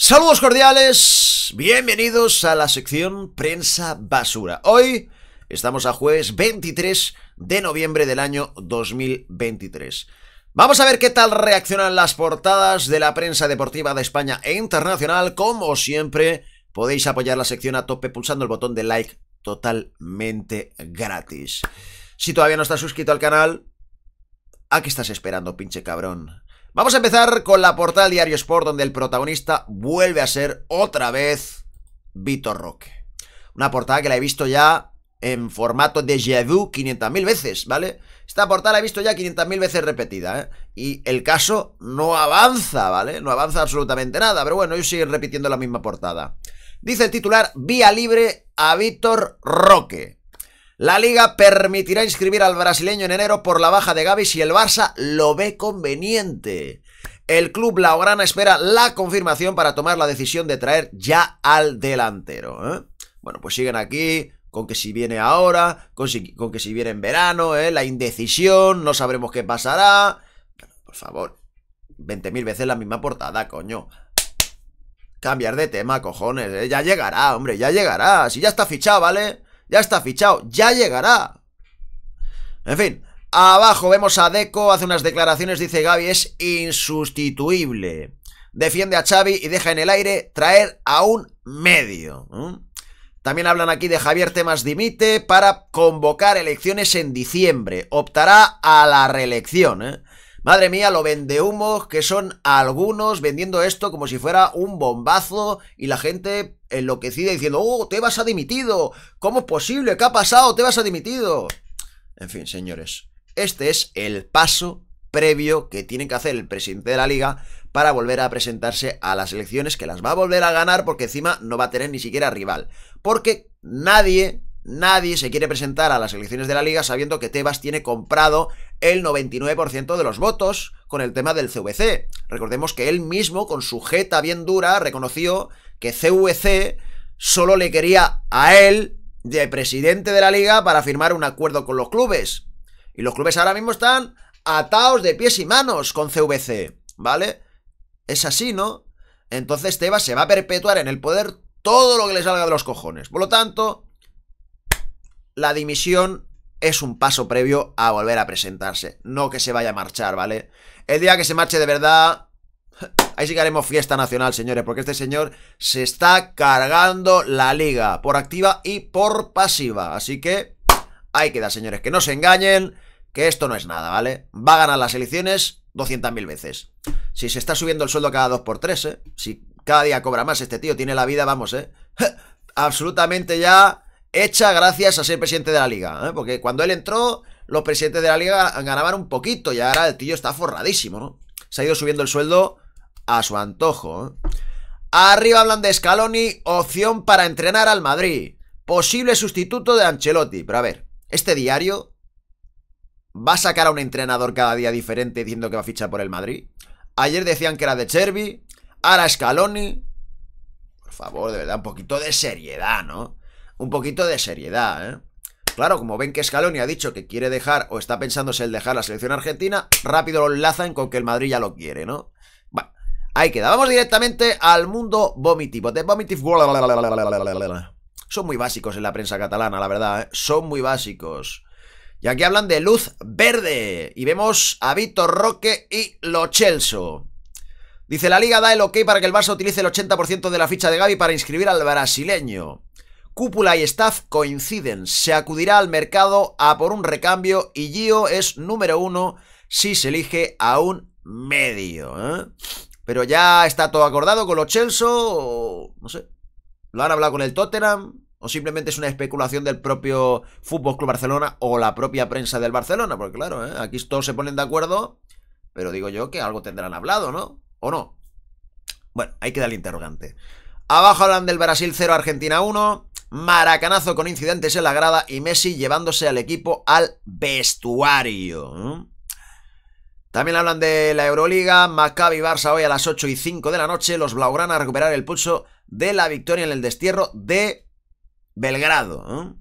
Saludos cordiales, bienvenidos a la sección Prensa Basura. Hoy estamos a jueves 23 de noviembre del año 2023. Vamos a ver qué tal reaccionan las portadas de la prensa deportiva de España e internacional. Como siempre, podéis apoyar la sección a tope pulsando el botón de like totalmente gratis. Si todavía no estás suscrito al canal, ¿a qué estás esperando, pinche cabrón? Vamos a empezar con la portada Diario Sport, donde el protagonista vuelve a ser otra vez Vitor Roque. Una portada que la he visto ya en formato de vu 500.000 veces, ¿vale? Esta portada la he visto ya 500.000 veces repetida, ¿eh? Y el caso no avanza, ¿vale? No avanza absolutamente nada, pero bueno, ellos siguen repitiendo la misma portada. Dice el titular, vía libre a Víctor Roque. La liga permitirá inscribir al brasileño en enero por la baja de Gaby si el Barça lo ve conveniente. El club Laograna espera la confirmación para tomar la decisión de traer ya al delantero. ¿eh? Bueno, pues siguen aquí con que si viene ahora, con, que si viene en verano, ¿eh? la indecisión, no sabremos qué pasará. por favor, 20.000 veces la misma portada, coño. Cambiar de tema, cojones, ¿eh? ya llegará, hombre, ya llegará. Si ya está fichado, ¿vale? Ya está fichado, ya llegará. En fin, abajo vemos a Deco, hace unas declaraciones, dice Gaby, es insustituible. Defiende a Xavi y deja en el aire traer a un medio. También hablan aquí de Javier Temas Dimite para convocar elecciones en diciembre. Optará a la reelección. ¿eh? Madre mía, lo vende Humo, que son algunos vendiendo esto como si fuera un bombazo y la gente enloquecida diciendo, oh, te vas dimitido, ¿cómo es posible? ¿Qué ha pasado? Te vas dimitido. En fin, señores, este es el paso previo que tiene que hacer el presidente de la liga para volver a presentarse a las elecciones que las va a volver a ganar porque encima no va a tener ni siquiera rival. Porque nadie, nadie se quiere presentar a las elecciones de la liga sabiendo que Tebas tiene comprado el 99% de los votos con el tema del CVC. Recordemos que él mismo, con su jeta bien dura, reconoció que CVC solo le quería a él de presidente de la liga para firmar un acuerdo con los clubes. Y los clubes ahora mismo están atados de pies y manos con CVC, ¿vale? Es así, ¿no? Entonces Tebas se va a perpetuar en el poder todo lo que le salga de los cojones. Por lo tanto, la dimisión es un paso previo a volver a presentarse, no que se vaya a marchar, ¿vale? El día que se marche de verdad, Ahí sí que haremos fiesta nacional, señores, porque este señor se está cargando la liga por activa y por pasiva. Así que ahí queda, señores, que no se engañen, que esto no es nada, ¿vale? Va a ganar las elecciones 200.000 veces. Si se está subiendo el sueldo cada 2x3, ¿eh? si cada día cobra más, este tío tiene la vida, vamos, ¿eh? Absolutamente ya hecha gracias a ser presidente de la liga, ¿eh? porque cuando él entró, los presidentes de la liga ganaban un poquito y ahora el tío está forradísimo, ¿no? Se ha ido subiendo el sueldo a su antojo. ¿eh? Arriba hablan de Scaloni, opción para entrenar al Madrid, posible sustituto de Ancelotti, pero a ver, este diario va a sacar a un entrenador cada día diferente diciendo que va a fichar por el Madrid. Ayer decían que era de Chervi, ahora Scaloni. Por favor, de verdad, un poquito de seriedad, ¿no? un poquito de seriedad, ¿eh? Claro, como ven que Scaloni ha dicho que quiere dejar o está pensándose el dejar la selección argentina, rápido lo enlazan con que el Madrid ya lo quiere, ¿no? Bueno, ahí queda. Vamos directamente al mundo vomitivo. De Son muy básicos en la prensa catalana, la verdad, ¿eh? Son muy básicos. Y aquí hablan de luz verde. Y vemos a Vitor Roque y Lo Celso. Dice, la liga da el ok para que el Barça utilice el 80% de la ficha de Gaby para inscribir al brasileño. Cúpula y staff coinciden. Se acudirá al mercado a por un recambio y Gio es número uno si se elige a un medio. ¿eh? Pero ya está todo acordado con los Chelsea o no sé. ¿Lo han hablado con el Tottenham? ¿O simplemente es una especulación del propio Fútbol Club Barcelona o la propia prensa del Barcelona? Porque claro, ¿eh? aquí todos se ponen de acuerdo, pero digo yo que algo tendrán hablado, ¿no? ¿O no? Bueno, hay que el interrogante. Abajo hablan del Brasil 0, Argentina 1. Maracanazo con incidentes en la grada y Messi llevándose al equipo al vestuario. También hablan de la Euroliga, Maccabi Barça hoy a las 8 y 5 de la noche, los Blaugrana a recuperar el pulso de la victoria en el destierro de Belgrado.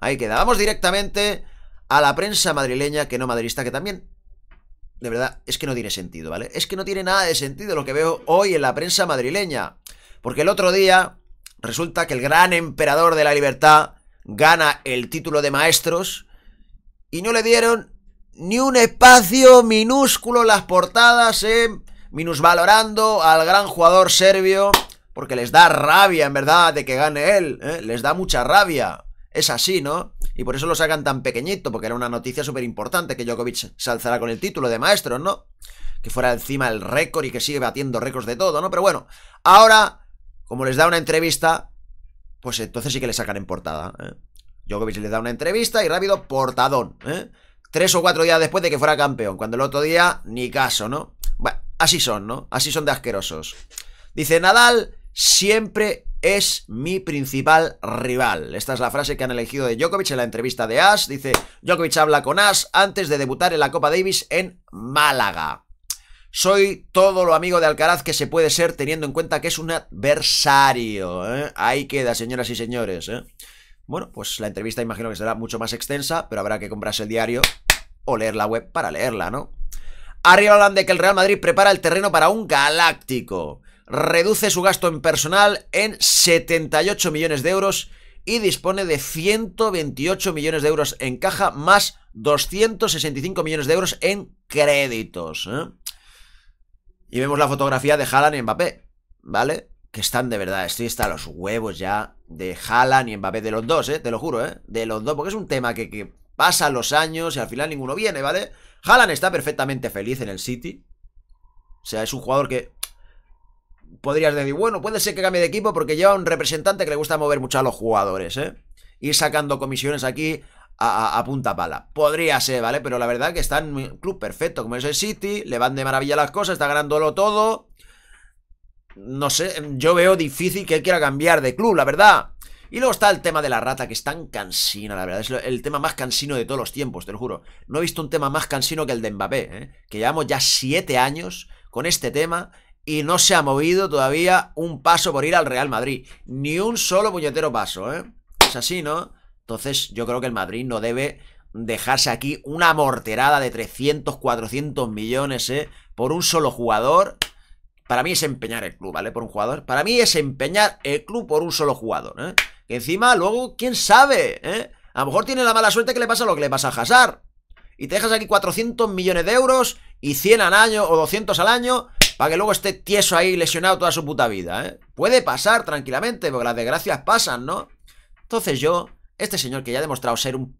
Ahí queda. Vamos directamente a la prensa madrileña, que no madridista, que también, de verdad, es que no tiene sentido, ¿vale? Es que no tiene nada de sentido lo que veo hoy en la prensa madrileña. Porque el otro día, Resulta que el gran emperador de la libertad gana el título de maestros y no le dieron ni un espacio minúsculo las portadas, eh, minusvalorando al gran jugador serbio, porque les da rabia, en verdad, de que gane él, eh, les da mucha rabia. Es así, ¿no? Y por eso lo sacan tan pequeñito, porque era una noticia súper importante que Djokovic se alzara con el título de maestros ¿no? Que fuera encima el récord y que sigue batiendo récords de todo, ¿no? Pero bueno, ahora como les da una entrevista, pues entonces sí que le sacan en portada. Djokovic ¿eh? le da una entrevista y rápido, portadón. ¿eh? Tres o cuatro días después de que fuera campeón, cuando el otro día, ni caso, ¿no? así son, ¿no? Así son de asquerosos. Dice Nadal, siempre es mi principal rival. Esta es la frase que han elegido de Djokovic en la entrevista de Ash. Dice, Djokovic habla con Ash antes de debutar en la Copa Davis en Málaga. Soy todo lo amigo de Alcaraz que se puede ser teniendo en cuenta que es un adversario. ¿eh? Ahí queda, señoras y señores. ¿eh? Bueno, pues la entrevista imagino que será mucho más extensa, pero habrá que comprarse el diario o leer la web para leerla, ¿no? Arriba hablan de que el Real Madrid prepara el terreno para un galáctico. Reduce su gasto en personal en 78 millones de euros y dispone de 128 millones de euros en caja más 265 millones de euros en créditos. ¿eh? Y vemos la fotografía de Haaland y Mbappé, ¿vale? Que están de verdad, estoy hasta los huevos ya de Haaland y Mbappé, de los dos, ¿eh? Te lo juro, ¿eh? De los dos, porque es un tema que, pasa los años y al final ninguno viene, ¿vale? Haaland está perfectamente feliz en el City. O sea, es un jugador que podrías decir, bueno, puede ser que cambie de equipo porque lleva un representante que le gusta mover mucho a los jugadores, ¿eh? Ir sacando comisiones aquí, a, punta pala. Podría ser, ¿vale? Pero la verdad que está en un club perfecto como es el City, le van de maravilla las cosas, está ganándolo todo. No sé, yo veo difícil que él quiera cambiar de club, la verdad. Y luego está el tema de la rata, que es tan cansino, la verdad. Es el tema más cansino de todos los tiempos, te lo juro. No he visto un tema más cansino que el de Mbappé, ¿eh? que llevamos ya siete años con este tema y no se ha movido todavía un paso por ir al Real Madrid. Ni un solo puñetero paso, ¿eh? Es así, ¿no? Entonces yo creo que el Madrid no debe dejarse aquí una morterada de 300, 400 millones ¿eh? por un solo jugador. Para mí es empeñar el club, ¿vale? Por un jugador. Para mí es empeñar el club por un solo jugador. ¿eh? Que encima luego, ¿quién sabe? ¿eh? A lo mejor tiene la mala suerte que le pasa lo que le pasa a Hazard. Y te dejas aquí 400 millones de euros y 100 al año o 200 al año para que luego esté tieso ahí lesionado toda su puta vida, ¿eh? Puede pasar tranquilamente, porque las desgracias pasan, ¿no? Entonces yo este señor que ya ha demostrado ser un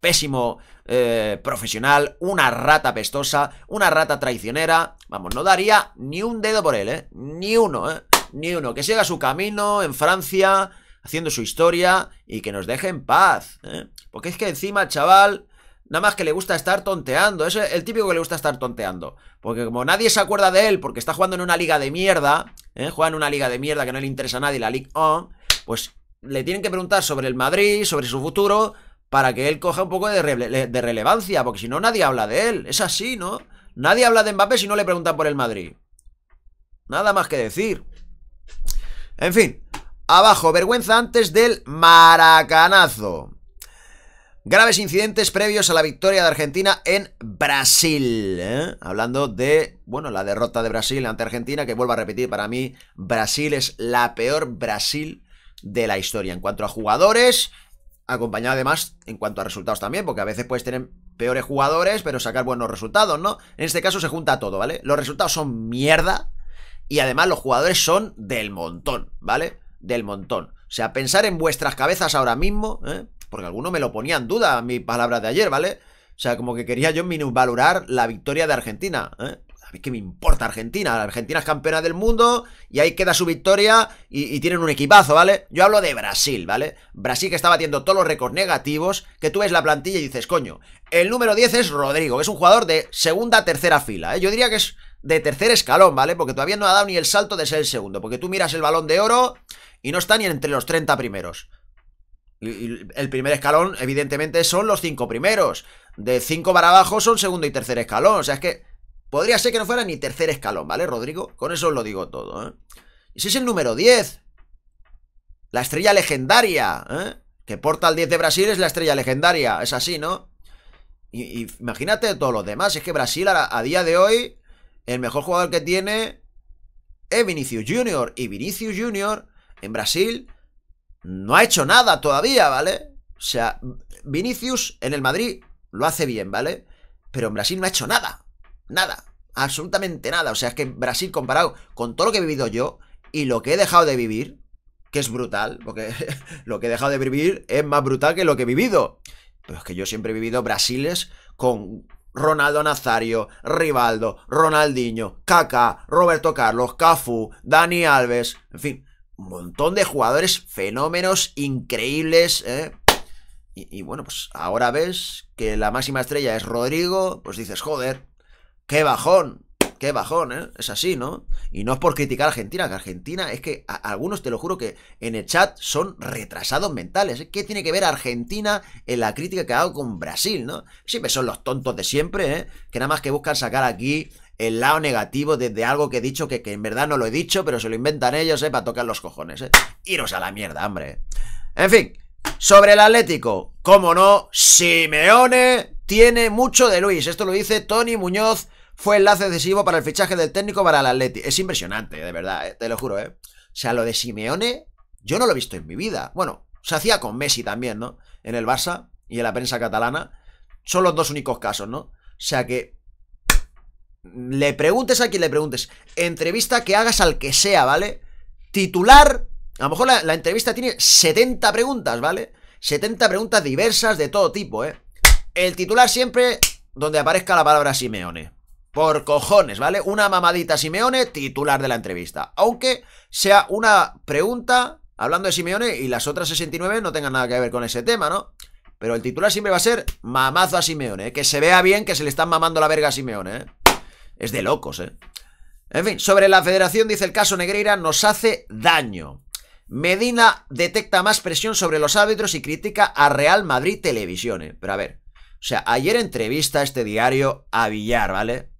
pésimo eh, profesional, una rata pestosa, una rata traicionera. Vamos, no daría ni un dedo por él, ¿eh? Ni uno, ¿eh? Ni uno. Que siga su camino en Francia, haciendo su historia y que nos deje en paz. ¿eh? Porque es que encima chaval, nada más que le gusta estar tonteando. Es el típico que le gusta estar tonteando. Porque como nadie se acuerda de él porque está jugando en una liga de mierda, ¿eh? juega en una liga de mierda que no le interesa a nadie, la Ligue 1, pues le tienen que preguntar sobre el Madrid, sobre su futuro, para que él coja un poco de, relevancia, porque si no nadie habla de él. Es así, ¿no? Nadie habla de Mbappé si no le preguntan por el Madrid. Nada más que decir. En fin, abajo, vergüenza antes del maracanazo. Graves incidentes previos a la victoria de Argentina en Brasil. ¿eh? Hablando de, bueno, la derrota de Brasil ante Argentina, que vuelvo a repetir, para mí Brasil es la peor Brasil de la historia. En cuanto a jugadores, acompañado además en cuanto a resultados también, porque a veces puedes tener peores jugadores, pero sacar buenos resultados, ¿no? En este caso se junta todo, ¿vale? Los resultados son mierda y además los jugadores son del montón, ¿vale? Del montón. O sea, pensar en vuestras cabezas ahora mismo, ¿eh? porque algunos me lo ponían en duda mi palabra de ayer, ¿vale? O sea, como que quería yo minusvalorar la victoria de Argentina, ¿eh? a qué me importa Argentina. La Argentina es campeona del mundo y ahí queda su victoria y, tienen un equipazo, ¿vale? Yo hablo de Brasil, ¿vale? Brasil que está batiendo todos los récords negativos, que tú ves la plantilla y dices, coño, el número 10 es Rodrigo, que es un jugador de segunda, tercera fila, ¿eh? Yo diría que es de tercer escalón, ¿vale? Porque todavía no ha dado ni el salto de ser el segundo, porque tú miras el balón de oro y no está ni entre los 30 primeros. el primer escalón, evidentemente, son los cinco primeros. De cinco para abajo son segundo y tercer escalón. O sea, es que Podría ser que no fuera ni tercer escalón, ¿vale, Rodrigo? Con eso os lo digo todo, ¿eh? Y si es el número 10, la estrella legendaria, ¿eh? Que porta al 10 de Brasil es la estrella legendaria, es así, ¿no? Y, imagínate todos los demás, es que Brasil a, a, día de hoy, el mejor jugador que tiene es Vinicius Junior. Y Vinicius Junior en Brasil no ha hecho nada todavía, ¿vale? O sea, Vinicius en el Madrid lo hace bien, ¿vale? Pero en Brasil no ha hecho nada. Nada, absolutamente nada. O sea, es que Brasil comparado con todo lo que he vivido yo y lo que he dejado de vivir, que es brutal, porque lo que he dejado de vivir es más brutal que lo que he vivido. Pero es que yo siempre he vivido Brasiles con Ronaldo Nazario, Rivaldo, Ronaldinho, Caca Roberto Carlos, Cafu, Dani Alves, en fin, un montón de jugadores fenómenos increíbles. ¿eh? Y, y bueno, pues ahora ves que la máxima estrella es Rodrigo, pues dices, joder, ¡Qué bajón! qué bajón, ¿eh? Es así, ¿no? Y no es por criticar a Argentina, que Argentina es que algunos, te lo juro, que en el chat son retrasados mentales. ¿Qué tiene que ver Argentina en la crítica que ha dado con Brasil, ¿no? Siempre son los tontos de siempre, ¿eh? Que nada más que buscan sacar aquí el lado negativo desde algo que he dicho, que, en verdad no lo he dicho, pero se lo inventan ellos, ¿eh? Para tocar los cojones, ¿eh? Iros a la mierda, hombre. En fin, sobre el Atlético, cómo no, Simeone tiene mucho de Luis. Esto lo dice Tony Muñoz fue enlace decisivo para el fichaje del técnico para el Atleti. Es impresionante, de verdad, eh, te lo juro, ¿eh? O sea, lo de Simeone, yo no lo he visto en mi vida. Bueno, se hacía con Messi también, ¿no? En el Barça y en la prensa catalana. Son los dos únicos casos, ¿no? O sea que le preguntes a quien le preguntes, entrevista que hagas al que sea, ¿vale? Titular, a lo mejor la, la, entrevista tiene 70 preguntas, ¿vale? 70 preguntas diversas de todo tipo, ¿eh? El titular siempre donde aparezca la palabra Simeone. Por cojones, ¿vale? Una mamadita Simeone, titular de la entrevista. Aunque sea una pregunta hablando de Simeone y las otras 69 no tengan nada que ver con ese tema, ¿no? Pero el titular siempre va a ser mamazo a Simeone. ¿eh? Que se vea bien que se le están mamando la verga a Simeone. ¿eh? Es de locos, ¿eh? En fin, sobre la federación dice el caso Negreira nos hace daño. Medina detecta más presión sobre los árbitros y critica a Real Madrid Televisión. ¿eh? Pero a ver, o sea, ayer entrevista este diario a Villar, ¿vale?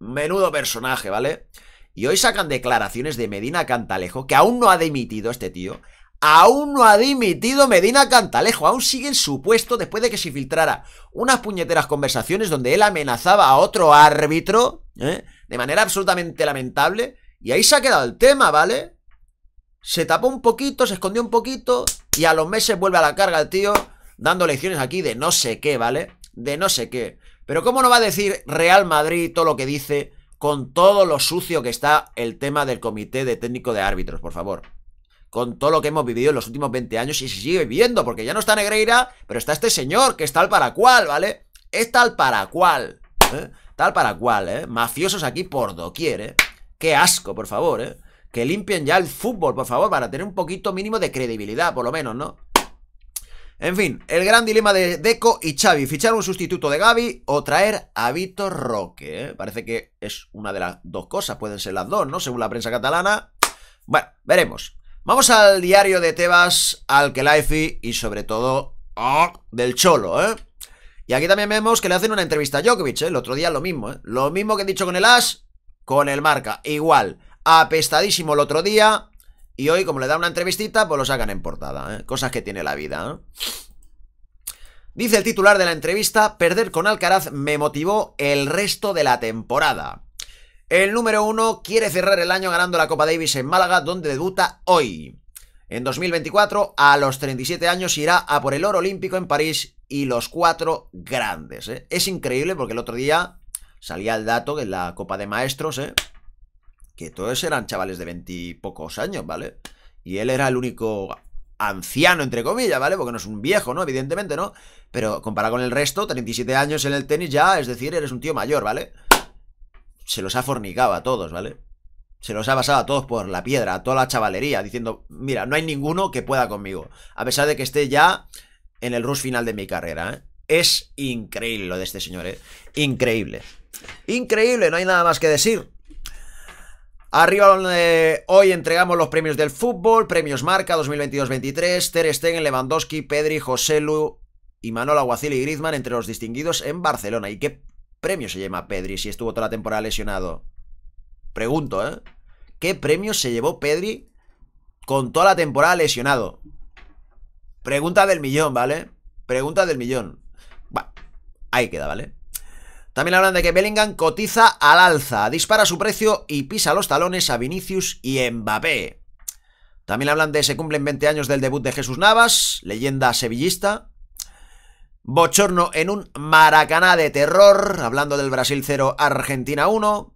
menudo personaje, ¿vale? Y hoy sacan declaraciones de Medina Cantalejo, que aún no ha dimitido este tío. Aún no ha dimitido Medina Cantalejo, aún sigue en su puesto después de que se filtrara unas puñeteras conversaciones donde él amenazaba a otro árbitro, ¿eh? de manera absolutamente lamentable. Y ahí se ha quedado el tema, ¿vale? Se tapó un poquito, se escondió un poquito y a los meses vuelve a la carga el tío dando lecciones aquí de no sé qué, ¿vale? De no sé qué. Pero ¿cómo no va a decir Real Madrid todo lo que dice con todo lo sucio que está el tema del comité de técnico de árbitros, por favor? Con todo lo que hemos vivido en los últimos 20 años y se sigue viviendo, porque ya no está Negreira, pero está este señor que es tal para cual, ¿vale? Es tal para cual, ¿eh? Tal para cual, ¿eh? Mafiosos aquí por doquier, ¿eh? Qué asco, por favor, ¿eh? Que limpien ya el fútbol, por favor, para tener un poquito mínimo de credibilidad, por lo menos, ¿no? En fin, el gran dilema de Deco y Xavi, fichar un sustituto de Gaby o traer a Vitor Roque. ¿eh? Parece que es una de las dos cosas, pueden ser las dos, ¿no? Según la prensa catalana. Bueno, veremos. Vamos al diario de Tebas, Al Alkelaifi y sobre todo ah, del Cholo, ¿eh? Y aquí también vemos que le hacen una entrevista a Djokovic, ¿eh? El otro día lo mismo, ¿eh? Lo mismo que he dicho con el As, con el Marca. Igual, apestadísimo el otro día, y hoy, como le da una entrevistita, pues lo sacan en portada. ¿eh? Cosas que tiene la vida. ¿eh? Dice el titular de la entrevista, perder con Alcaraz me motivó el resto de la temporada. El número uno quiere cerrar el año ganando la Copa Davis en Málaga, donde debuta hoy. En 2024, a los 37 años, irá a por el oro olímpico en París y los cuatro grandes. ¿eh? Es increíble porque el otro día salía el dato que la Copa de Maestros, ¿eh? que todos eran chavales de veintipocos años, ¿vale? Y él era el único anciano, entre comillas, ¿vale? Porque no es un viejo, ¿no? Evidentemente, ¿no? Pero comparado con el resto, 37 años en el tenis ya, es decir, eres un tío mayor, ¿vale? Se los ha fornicado a todos, ¿vale? Se los ha basado a todos por la piedra, a toda la chavalería, diciendo, mira, no hay ninguno que pueda conmigo, a pesar de que esté ya en el rush final de mi carrera, ¿eh? Es increíble lo de este señor, ¿eh? Increíble. Increíble, no hay nada más que decir. Arriba hoy entregamos los premios del fútbol, premios Marca 2022-23, Ter Stegen, Lewandowski, Pedri, José Lu y Manuel Aguacil y Griezmann entre los distinguidos en Barcelona. ¿Y qué premio se llama Pedri si estuvo toda la temporada lesionado? Pregunto, ¿eh? ¿Qué premio se llevó Pedri con toda la temporada lesionado? Pregunta del millón, ¿vale? Pregunta del millón. ahí queda, ¿vale? También hablan de que Bellingham cotiza al alza, dispara su precio y pisa los talones a Vinicius y Mbappé. También hablan de se cumplen 20 años del debut de Jesús Navas, leyenda sevillista. Bochorno en un maracaná de terror, hablando del Brasil 0, Argentina 1.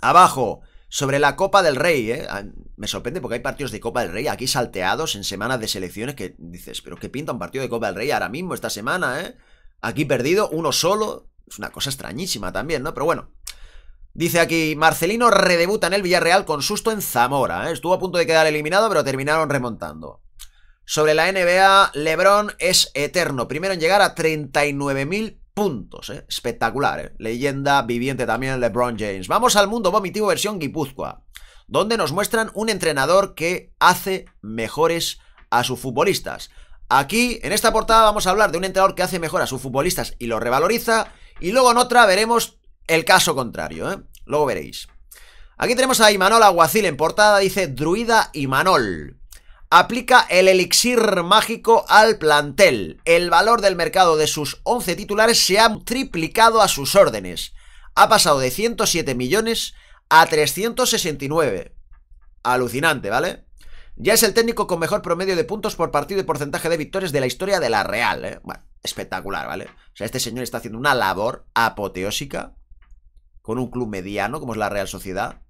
Abajo, sobre la Copa del Rey, ¿eh? ah, me sorprende porque hay partidos de Copa del Rey aquí salteados en semanas de selecciones que dices, pero ¿qué pinta un partido de Copa del Rey ahora mismo, esta semana? ¿eh? Aquí perdido, uno solo, es una cosa extrañísima también, ¿no? Pero bueno. Dice aquí, Marcelino redebuta en el Villarreal con susto en Zamora. ¿eh? Estuvo a punto de quedar eliminado, pero terminaron remontando. Sobre la NBA, LeBron es eterno. Primero en llegar a 39.000 puntos. ¿eh? Espectacular. ¿eh? Leyenda viviente también LeBron James. Vamos al mundo vomitivo versión Guipúzcoa, donde nos muestran un entrenador que hace mejores a sus futbolistas. Aquí, en esta portada, vamos a hablar de un entrenador que hace mejor a sus futbolistas y lo revaloriza. Y luego en otra veremos el caso contrario, ¿eh? Luego veréis. Aquí tenemos a Imanol Aguacil en portada, dice Druida Imanol. Aplica el elixir mágico al plantel. El valor del mercado de sus 11 titulares se ha triplicado a sus órdenes. Ha pasado de 107 millones a 369. Alucinante, ¿vale? Ya es el técnico con mejor promedio de puntos por partido y porcentaje de victorias de la historia de la Real, ¿eh? Bueno, espectacular, ¿vale? O sea, este señor está haciendo una labor apoteósica con un club mediano como es la Real Sociedad.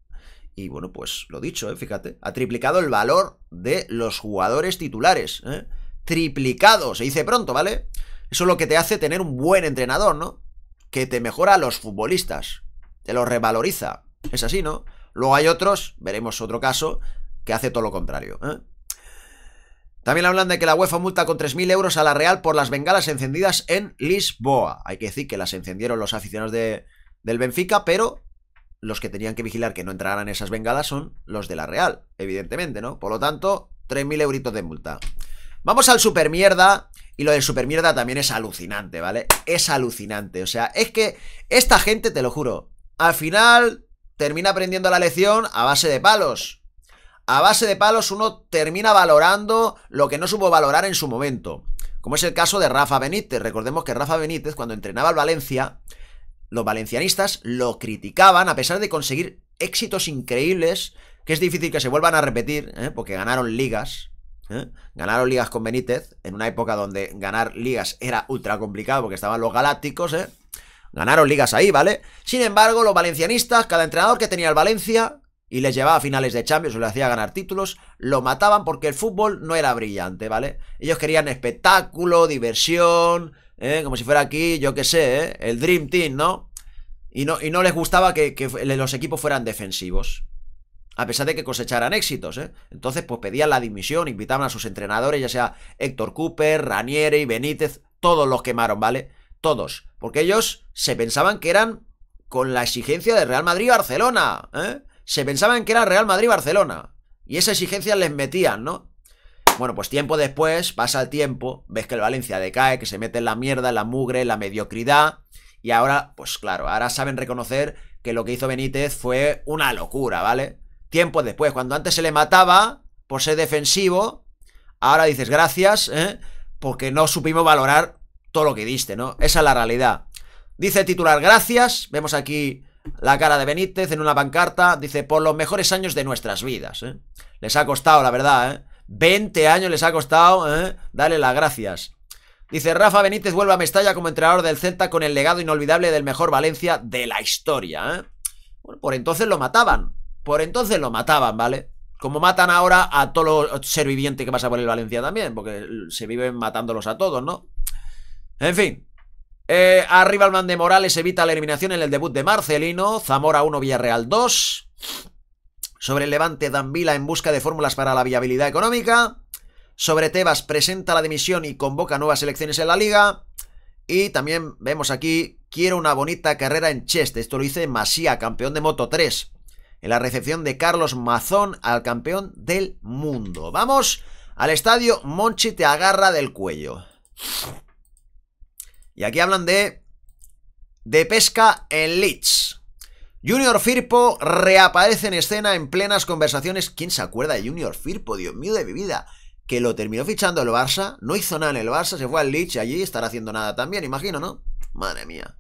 Y bueno, pues lo dicho, ¿eh? fíjate, ha triplicado el valor de los jugadores titulares. ¿eh? Triplicado, se dice pronto, ¿vale? Eso es lo que te hace tener un buen entrenador, ¿no? Que te mejora a los futbolistas, te lo revaloriza. Es así, ¿no? Luego hay otros, veremos otro caso, que hace todo lo contrario. ¿eh? También hablan de que la UEFA multa con 3.000 euros a la Real por las bengalas encendidas en Lisboa. Hay que decir que las encendieron los aficionados de, del Benfica, pero los que tenían que vigilar que no entraran esas bengalas son los de la Real, evidentemente, ¿no? Por lo tanto, 3.000 euritos de multa. Vamos al supermierda. Y lo del supermierda también es alucinante, ¿vale? Es alucinante. O sea, es que esta gente, te lo juro, al final termina aprendiendo la lección a base de palos a base de palos uno termina valorando lo que no supo valorar en su momento. Como es el caso de Rafa Benítez. Recordemos que Rafa Benítez, cuando entrenaba al Valencia, los valencianistas lo criticaban a pesar de conseguir éxitos increíbles, que es difícil que se vuelvan a repetir, ¿eh? porque ganaron ligas. ¿eh? Ganaron ligas con Benítez, en una época donde ganar ligas era ultra complicado porque estaban los galácticos, ¿eh? Ganaron ligas ahí, ¿vale? Sin embargo, los valencianistas, cada entrenador que tenía el Valencia, y les llevaba a finales de Champions o les hacía ganar títulos, lo mataban porque el fútbol no era brillante, ¿vale? Ellos querían espectáculo, diversión, ¿eh? como si fuera aquí, yo qué sé, ¿eh? el Dream Team, ¿no? Y no, y no les gustaba que, que los equipos fueran defensivos a pesar de que cosecharan éxitos. ¿eh? Entonces, pues pedían la dimisión, invitaban a sus entrenadores, ya sea Héctor Cooper, Ranieri, Benítez, todos los quemaron, ¿vale? Todos. Porque ellos se pensaban que eran con la exigencia de Real Madrid y Barcelona, ¿eh? se pensaban que era Real Madrid-Barcelona. Y esa exigencia les metían, ¿no? Bueno, pues tiempo después, pasa el tiempo, ves que el Valencia decae, que se mete en la mierda, en la mugre, en la mediocridad. Y ahora, pues claro, ahora saben reconocer que lo que hizo Benítez fue una locura, ¿vale? Tiempo después, cuando antes se le mataba por ser defensivo, ahora dices gracias, ¿eh? Porque no supimos valorar todo lo que diste, ¿no? Esa es la realidad. Dice titular, gracias. Vemos aquí la cara de Benítez en una pancarta, dice, por los mejores años de nuestras vidas. ¿eh? Les ha costado, la verdad, ¿eh? 20 años les ha costado, ¿eh? Dale las gracias. Dice, Rafa Benítez vuelve a Mestalla como entrenador del Celta con el legado inolvidable del mejor Valencia de la historia. ¿eh? por entonces lo mataban. Por entonces lo mataban, ¿vale? Como matan ahora a todo lo ser viviente que pasa por el Valencia también, porque se viven matándolos a todos, ¿no? En fin, eh, arriba man de Morales evita la eliminación en el debut de Marcelino. Zamora 1, Villarreal 2. Sobre el Levante, Danvila en busca de fórmulas para la viabilidad económica. Sobre Tebas presenta la dimisión y convoca nuevas elecciones en la liga. Y también vemos aquí, quiero una bonita carrera en Chest. Esto lo dice Masía, campeón de Moto 3. En la recepción de Carlos Mazón al campeón del mundo. Vamos al estadio, Monchi te agarra del cuello. Y aquí hablan de... De pesca en Leeds. Junior Firpo reaparece en escena en plenas conversaciones. ¿Quién se acuerda de Junior Firpo? Dios mío de mi vida. Que lo terminó fichando el Barça, no hizo nada en el Barça, se fue al Leeds y allí estará haciendo nada también, imagino, ¿no? Madre mía.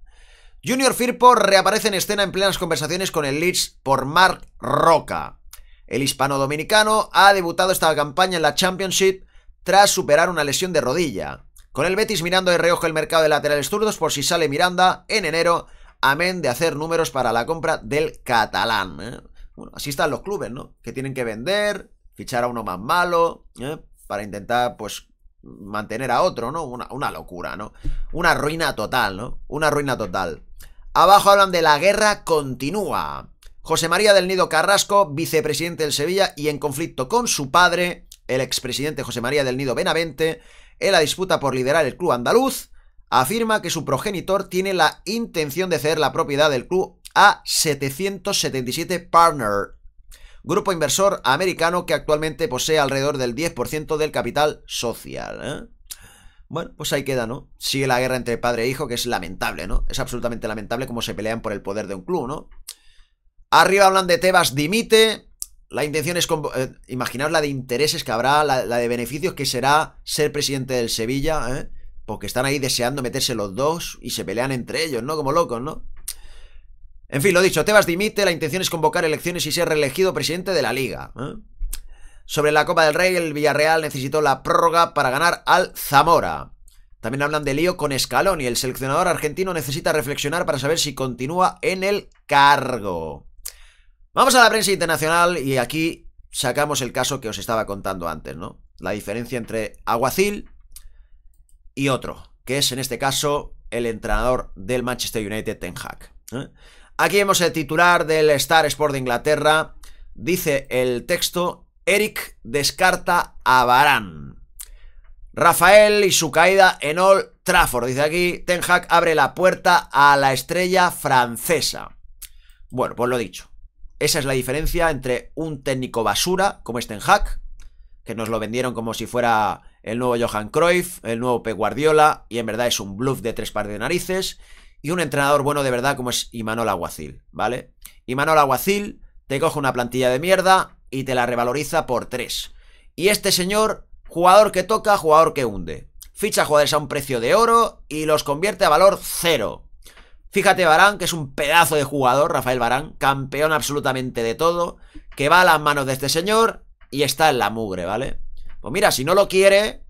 Junior Firpo reaparece en escena en plenas conversaciones con el Leeds por Mark Roca. El hispano-dominicano ha debutado esta campaña en la Championship tras superar una lesión de rodilla. Con el Betis mirando de reojo el mercado de laterales zurdos por si sale Miranda en enero, amén de hacer números para la compra del catalán. ¿eh? Bueno, así están los clubes, ¿no? Que tienen que vender, fichar a uno más malo, ¿eh? para intentar, pues, mantener a otro, ¿no? Una, una locura, ¿no? Una ruina total, ¿no? Una ruina total. Abajo hablan de la guerra continúa. José María del Nido Carrasco, vicepresidente del Sevilla y en conflicto con su padre, el expresidente José María del Nido Benavente, en la disputa por liderar el club andaluz, afirma que su progenitor tiene la intención de ceder la propiedad del club a 777 Partner, grupo inversor americano que actualmente posee alrededor del 10% del capital social. ¿eh? Bueno, pues ahí queda, ¿no? Sigue la guerra entre padre e hijo, que es lamentable, ¿no? Es absolutamente lamentable cómo se pelean por el poder de un club, ¿no? Arriba hablan de Tebas dimite, la intención es, eh, la de intereses que habrá, la, de beneficios que será ser presidente del Sevilla, ¿eh? porque están ahí deseando meterse los dos y se pelean entre ellos, ¿no? Como locos, ¿no? En fin, lo dicho, Tebas dimite, la intención es convocar elecciones y ser reelegido presidente de la liga. ¿eh? Sobre la Copa del Rey, el Villarreal necesitó la prórroga para ganar al Zamora. También hablan de lío con Escalón y el seleccionador argentino necesita reflexionar para saber si continúa en el cargo. Vamos a la prensa internacional y aquí sacamos el caso que os estaba contando antes, ¿no? La diferencia entre Aguacil y otro, que es en este caso el entrenador del Manchester United, Ten Hag. ¿eh? Aquí vemos el titular del Star Sport de Inglaterra. Dice el texto, Eric descarta a Barán. Rafael y su caída en Old Trafford. Dice aquí, Ten Hag abre la puerta a la estrella francesa. Bueno, pues lo dicho. Esa es la diferencia entre un técnico basura, como este en Hack, que nos lo vendieron como si fuera el nuevo Johan Cruyff, el nuevo P Guardiola, y en verdad es un bluff de tres pares de narices, y un entrenador bueno de verdad como es Imanol Aguacil, ¿vale? Imanol Aguacil te coge una plantilla de mierda y te la revaloriza por tres. Y este señor, jugador que toca, jugador que hunde. Ficha jugadores a un precio de oro y los convierte a valor cero. Fíjate Barán, que es un pedazo de jugador, Rafael Barán, campeón absolutamente de todo, que va a las manos de este señor y está en la mugre, ¿vale? Pues mira, si no lo quiere,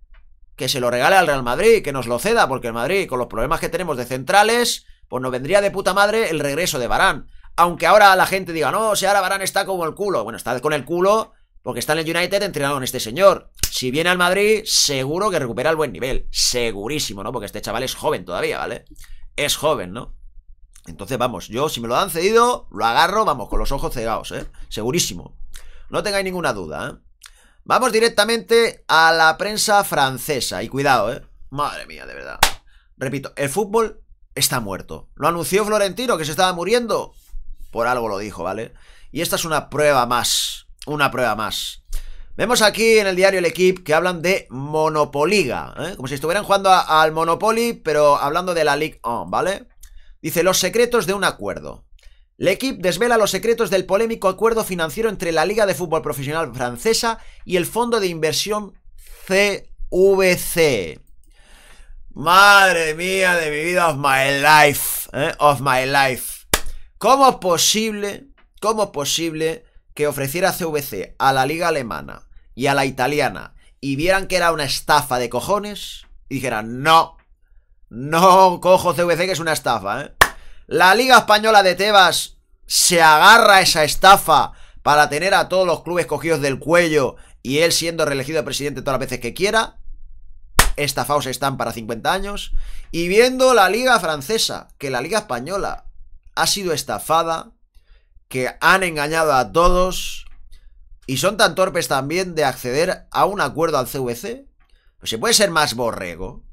que se lo regale al Real Madrid, que nos lo ceda, porque el Madrid, con los problemas que tenemos de centrales, pues nos vendría de puta madre el regreso de Barán. Aunque ahora la gente diga, no, si ahora Barán está como el culo. Bueno, está con el culo porque está en el United entrenado con este señor. Si viene al Madrid, seguro que recupera el buen nivel. Segurísimo, ¿no? Porque este chaval es joven todavía, ¿vale? Es joven, ¿no? Entonces, vamos, yo si me lo han cedido, lo agarro, vamos, con los ojos cegados, ¿eh? Segurísimo. No tengáis ninguna duda, ¿eh? Vamos directamente a la prensa francesa. Y cuidado, ¿eh? Madre mía, de verdad. Repito, el fútbol está muerto. Lo anunció Florentino, que se estaba muriendo. Por algo lo dijo, ¿vale? Y esta es una prueba más. Una prueba más. Vemos aquí en el diario El Equipo que hablan de Monopoliga, ¿eh? como si estuvieran jugando al Monopoly, pero hablando de la Ligue 1, ¿vale? Dice, los secretos de un acuerdo. L'Equipe desvela los secretos del polémico acuerdo financiero entre la Liga de Fútbol Profesional Francesa y el Fondo de Inversión CVC. Madre mía de mi vida, of my life, eh, of my life. ¿Cómo posible, cómo posible que ofreciera CVC a la liga alemana y a la italiana y vieran que era una estafa de cojones y dijeran, no, no cojo CVC, que es una estafa, ¿eh? La Liga Española de Tebas se agarra a esa estafa para tener a todos los clubes cogidos del cuello y él siendo reelegido presidente todas las veces que quiera. Estafaos están para 50 años. Y viendo la Liga Francesa, que la Liga Española ha sido estafada, que han engañado a todos y son tan torpes también de acceder a un acuerdo al CVC. Pues se puede ser más borrego.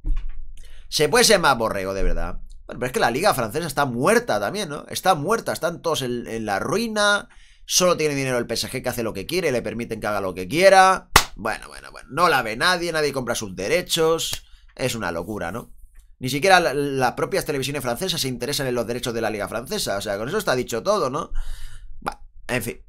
Se puede ser más borrego, de verdad. Bueno, pero es que la liga francesa está muerta también, ¿no? Está muerta, están todos en, la ruina. Solo tiene dinero el PSG que hace lo que quiere, le permiten que haga lo que quiera. Bueno, bueno, bueno. No la ve nadie, nadie compra sus derechos. Es una locura, ¿no? Ni siquiera las propias televisiones francesas se interesan en los derechos de la liga francesa. O sea, con eso está dicho todo, ¿no? Bueno, en fin.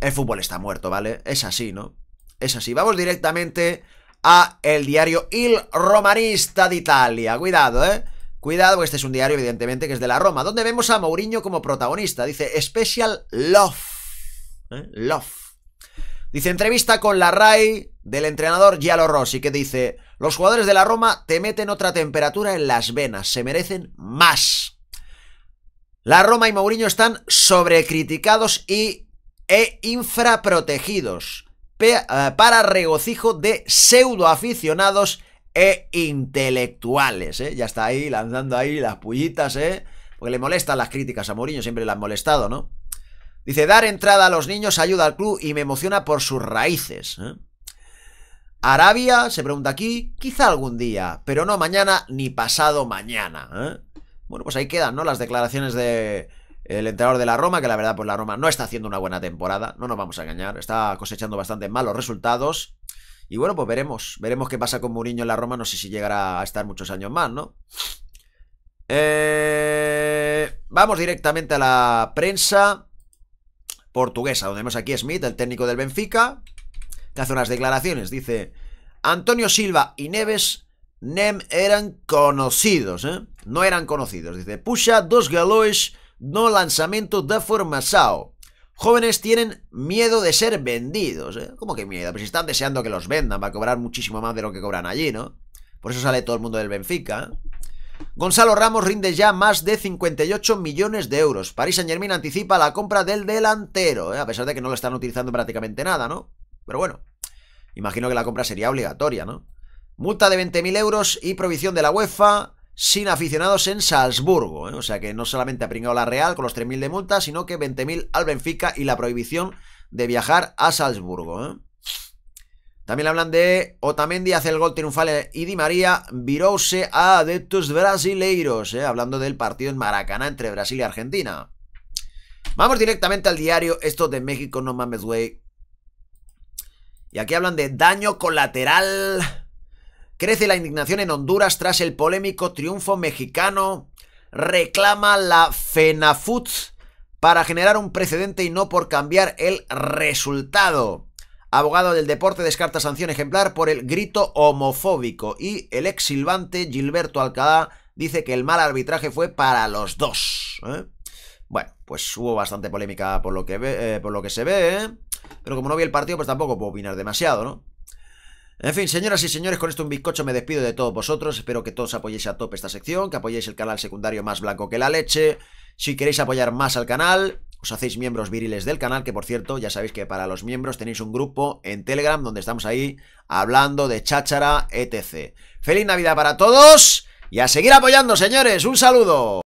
El fútbol está muerto, ¿vale? Es así, ¿no? Es así. Vamos directamente a el diario Il Romanista d'Italia. Cuidado, ¿eh? Cuidado, este es un diario, evidentemente, que es de la Roma, donde vemos a Mourinho como protagonista. Dice, Special Love. Eh, love. Dice, entrevista con la RAI del entrenador Giallo Rossi, que dice, los jugadores de la Roma te meten otra temperatura en las venas, se merecen más. La Roma y Mourinho están sobrecriticados y, e infraprotegidos. Eh, para regocijo de pseudoaficionados e intelectuales. Eh. Ya está ahí lanzando ahí las pullitas, ¿eh? porque le molestan las críticas a Mourinho, siempre le han molestado, ¿no? Dice, dar entrada a los niños ayuda al club y me emociona por sus raíces. ¿eh? Arabia, se pregunta aquí, quizá algún día, pero no mañana ni pasado mañana. Bueno, pues ahí quedan, ¿no? Las declaraciones de, el entrenador de la Roma, que la verdad, pues la Roma no está haciendo una buena temporada, no nos vamos a engañar, está cosechando bastante malos resultados. Y bueno, pues veremos, veremos qué pasa con Mourinho en la Roma, no sé si llegará a estar muchos años más, ¿no? Eh, vamos directamente a la prensa portuguesa, donde vemos aquí a Smith, el técnico del Benfica, que hace unas declaraciones, dice, Antonio Silva y Neves nem eran conocidos, ¿eh? No eran conocidos, dice, Pusha dos galois no lanzamiento de sao Jóvenes tienen miedo de ser vendidos. ¿eh? ¿Cómo que miedo? Pues están deseando que los vendan. Va a cobrar muchísimo más de lo que cobran allí, ¿no? Por eso sale todo el mundo del Benfica. ¿eh? Gonzalo Ramos rinde ya más de 58 millones de euros. París Saint Germain anticipa la compra del delantero. ¿eh? A pesar de que no lo están utilizando prácticamente nada, ¿no? Pero bueno, imagino que la compra sería obligatoria, ¿no? Multa de 20.000 euros y provisión de la UEFA sin aficionados en Salzburgo. ¿eh? O sea que no solamente ha pringado la Real con los 3.000 de multa, sino que 20.000 al Benfica y la prohibición de viajar a Salzburgo. ¿eh? También hablan de Otamendi hace el gol triunfal eh, y Di María virose a tus brasileiros, hablando del partido en Maracaná entre Brasil y Argentina. Vamos directamente al diario Esto de México No Mames Güey. Y aquí hablan de daño colateral Crece la indignación en Honduras tras el polémico triunfo mexicano. Reclama la FENAFUT para generar un precedente y no por cambiar el resultado. Abogado del deporte descarta sanción ejemplar por el grito homofóbico y el ex Gilberto Alcalá dice que el mal arbitraje fue para los dos. ¿eh? Bueno, pues hubo bastante polémica por lo que, eh, por lo que se ve, ¿eh? pero como no vi el partido, pues tampoco puedo opinar demasiado, ¿no? En fin, señoras y señores, con esto un bizcocho me despido de todos vosotros. Espero que todos apoyéis a tope esta sección, que apoyéis el canal secundario más blanco que la leche. Si queréis apoyar más al canal, os hacéis miembros viriles del canal, que por cierto, ya sabéis que para los miembros tenéis un grupo en Telegram donde estamos ahí hablando de cháchara, etc. ¡Feliz Navidad para todos! Y a seguir apoyando, señores. Un saludo.